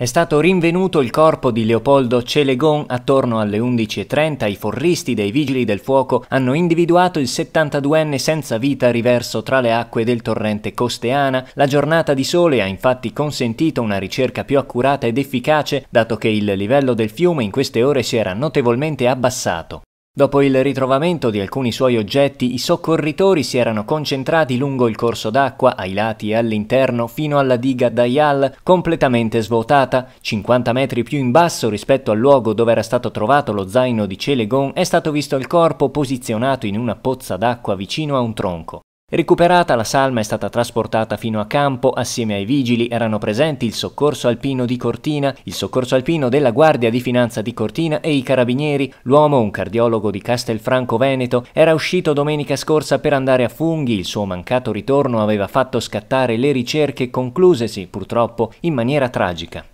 È stato rinvenuto il corpo di Leopoldo Celegon attorno alle 11.30. I forristi dei Vigili del Fuoco hanno individuato il 72enne senza vita riverso tra le acque del torrente Costeana. La giornata di sole ha infatti consentito una ricerca più accurata ed efficace, dato che il livello del fiume in queste ore si era notevolmente abbassato. Dopo il ritrovamento di alcuni suoi oggetti, i soccorritori si erano concentrati lungo il corso d'acqua, ai lati e all'interno, fino alla diga Dayal, completamente svuotata. 50 metri più in basso rispetto al luogo dove era stato trovato lo zaino di Celegon, è stato visto il corpo posizionato in una pozza d'acqua vicino a un tronco. Recuperata la salma è stata trasportata fino a campo, assieme ai vigili erano presenti il soccorso alpino di Cortina, il soccorso alpino della Guardia di Finanza di Cortina e i carabinieri. L'uomo, un cardiologo di Castelfranco Veneto, era uscito domenica scorsa per andare a Funghi, il suo mancato ritorno aveva fatto scattare le ricerche conclusesi purtroppo in maniera tragica.